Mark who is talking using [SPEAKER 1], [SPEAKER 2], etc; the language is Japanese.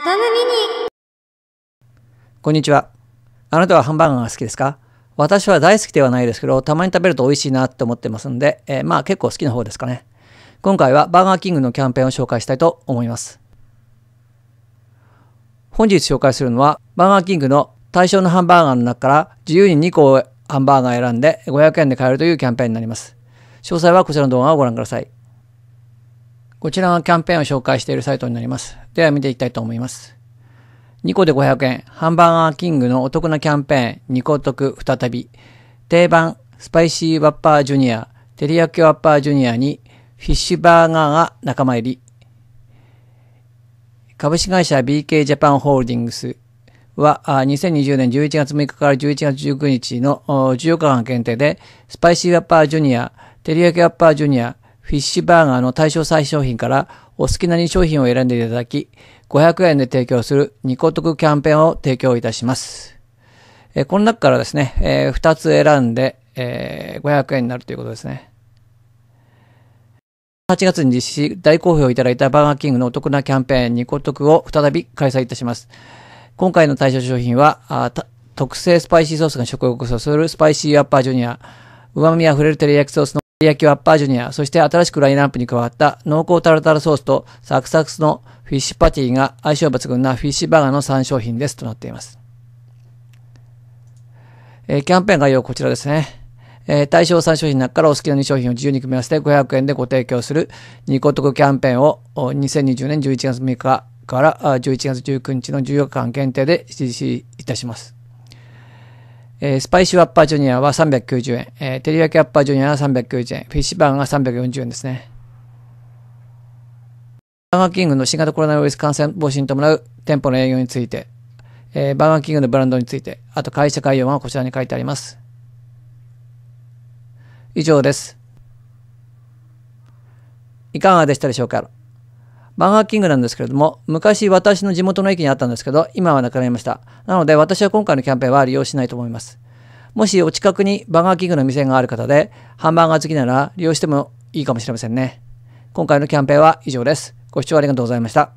[SPEAKER 1] トムミニこんにちは。あなたはハンバーガーが好きですか私は大好きではないですけど、たまに食べると美味しいなって思ってますんで、えー、まあ結構好きな方ですかね。今回はバーガーキングのキャンペーンを紹介したいと思います。本日紹介するのは、バーガーキングの対象のハンバーガーの中から自由に2個をハンバーガー選んで500円で買えるというキャンペーンになります。詳細はこちらの動画をご覧ください。こちらのキャンペーンを紹介しているサイトになります。では見ていきたいと思います。2個で500円、ハンバーガーキングのお得なキャンペーン、2個得再び、定番、スパイシーワッパージュニア、テリヤキワッパージュニアに、フィッシュバーガーが仲間入り、株式会社 BK ジャパンホールディングスは、2020年11月6日から11月19日の14日間限定で、スパイシーワッパージュニア、テリヤキワッパージュニア、フィッシュバーガーの対象最商品からお好きな2商品を選んでいただき、500円で提供するニコトクキャンペーンを提供いたします。えー、この中からですね、えー、2つ選んで、えー、500円になるということですね。8月に実施大好評いただいたバーガーキングのお得なキャンペーンニコトクを再び開催いたします。今回の対象商品は、特製スパイシーソースが食欲をそそるスパイシーアッパージュニア、旨味あふれるテリヤクソースの焼きワッパージュニア、そして新しくラインナップに加わった濃厚タルタルソースとサクサクのフィッシュパティが相性抜群なフィッシュバーガーの3商品ですとなっています。えー、キャンペーン概要こちらですね。えー、対象3商品の中からお好きな2商品を自由に組み合わせて500円でご提供するニコトクキャンペーンを2020年11月6日から11月19日の14日間限定で実施いたします。えー、スパイシーワッパージュニアは390円、えー、テリヤキアッパージュニアは390円、フィッシュバーンが340円ですね。バーガーキングの新型コロナウイルス感染防止に伴う店舗の営業について、えー、バーガーキングのブランドについて、あと会社概要はこちらに書いてあります。以上です。いかがでしたでしょうかバーガーキングなんですけれども、昔私の地元の駅にあったんですけど、今はなくなりました。なので私は今回のキャンペーンは利用しないと思います。もしお近くにバーガーキングの店がある方で、ハンバーガー好きなら利用してもいいかもしれませんね。今回のキャンペーンは以上です。ご視聴ありがとうございました。